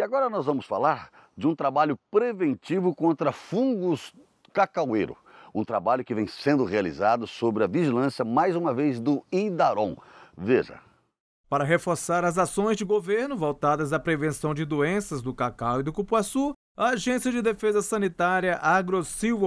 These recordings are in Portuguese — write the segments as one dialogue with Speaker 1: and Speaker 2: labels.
Speaker 1: E agora nós vamos falar de um trabalho preventivo contra fungos cacaueiro. Um trabalho que vem sendo realizado sobre a vigilância, mais uma vez, do
Speaker 2: Indaron. Veja. Para reforçar as ações de governo voltadas à prevenção de doenças do cacau e do cupuaçu, a Agência de Defesa Sanitária Agro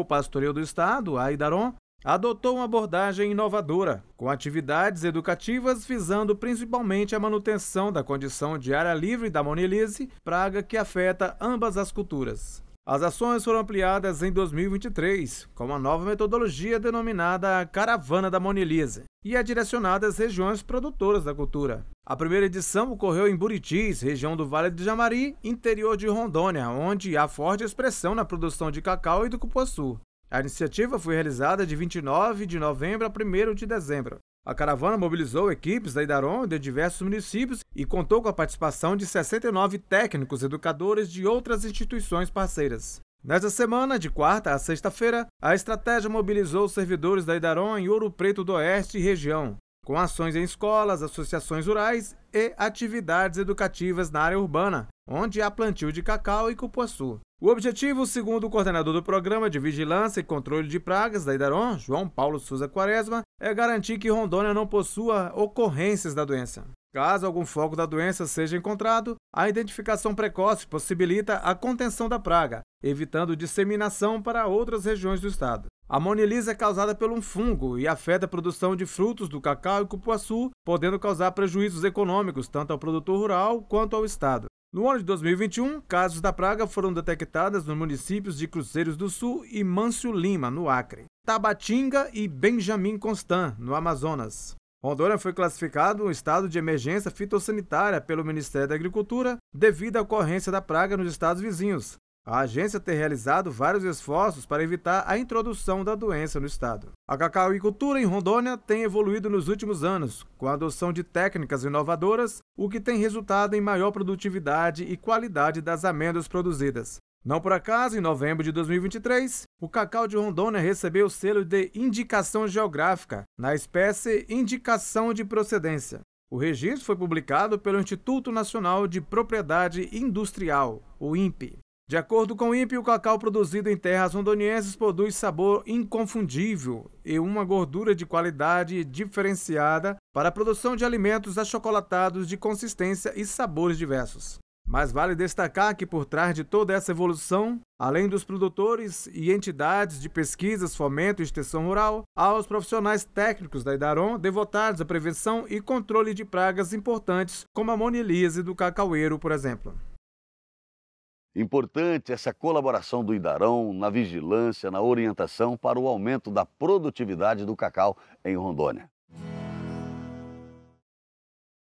Speaker 2: Pastoril do Estado, a Idaron, adotou uma abordagem inovadora, com atividades educativas visando principalmente a manutenção da condição de área livre da monilise, praga que afeta ambas as culturas. As ações foram ampliadas em 2023 com uma nova metodologia denominada Caravana da Monilise e é direcionada às regiões produtoras da cultura. A primeira edição ocorreu em Buritis, região do Vale do Jamari, interior de Rondônia, onde há forte expressão na produção de cacau e do cupuaçu. A iniciativa foi realizada de 29 de novembro a 1 de dezembro. A caravana mobilizou equipes da Idaron de diversos municípios e contou com a participação de 69 técnicos educadores de outras instituições parceiras. Nesta semana, de quarta a sexta-feira, a estratégia mobilizou servidores da Idaron em Ouro Preto do Oeste e região com ações em escolas, associações rurais e atividades educativas na área urbana, onde há plantio de cacau e cupuaçu. O objetivo, segundo o coordenador do Programa de Vigilância e Controle de Pragas da Idaron, João Paulo Souza Quaresma, é garantir que Rondônia não possua ocorrências da doença. Caso algum foco da doença seja encontrado, a identificação precoce possibilita a contenção da praga, evitando disseminação para outras regiões do estado. A monilise é causada por um fungo e afeta a produção de frutos do cacau e cupuaçu, podendo causar prejuízos econômicos tanto ao produtor rural quanto ao estado. No ano de 2021, casos da praga foram detectados nos municípios de Cruzeiros do Sul e Mâncio Lima, no Acre, Tabatinga e Benjamin Constant, no Amazonas. Rondônia foi classificado um estado de emergência fitossanitária pelo Ministério da Agricultura devido à ocorrência da praga nos estados vizinhos, a agência tem realizado vários esforços para evitar a introdução da doença no estado. A cacauicultura em Rondônia tem evoluído nos últimos anos, com a adoção de técnicas inovadoras, o que tem resultado em maior produtividade e qualidade das amêndoas produzidas. Não por acaso, em novembro de 2023, o cacau de Rondônia recebeu o selo de indicação geográfica, na espécie indicação de procedência. O registro foi publicado pelo Instituto Nacional de Propriedade Industrial, o INPE. De acordo com o INPE, o cacau produzido em terras rondonienses produz sabor inconfundível e uma gordura de qualidade diferenciada para a produção de alimentos achocolatados de consistência e sabores diversos. Mas vale destacar que por trás de toda essa evolução, além dos produtores e entidades de pesquisas, fomento e extensão rural, há os profissionais técnicos da Idaron devotados à prevenção e controle de pragas importantes, como a monilíase do cacaueiro, por exemplo.
Speaker 1: Importante essa colaboração do Idarão na vigilância, na orientação para o aumento da produtividade do cacau em Rondônia.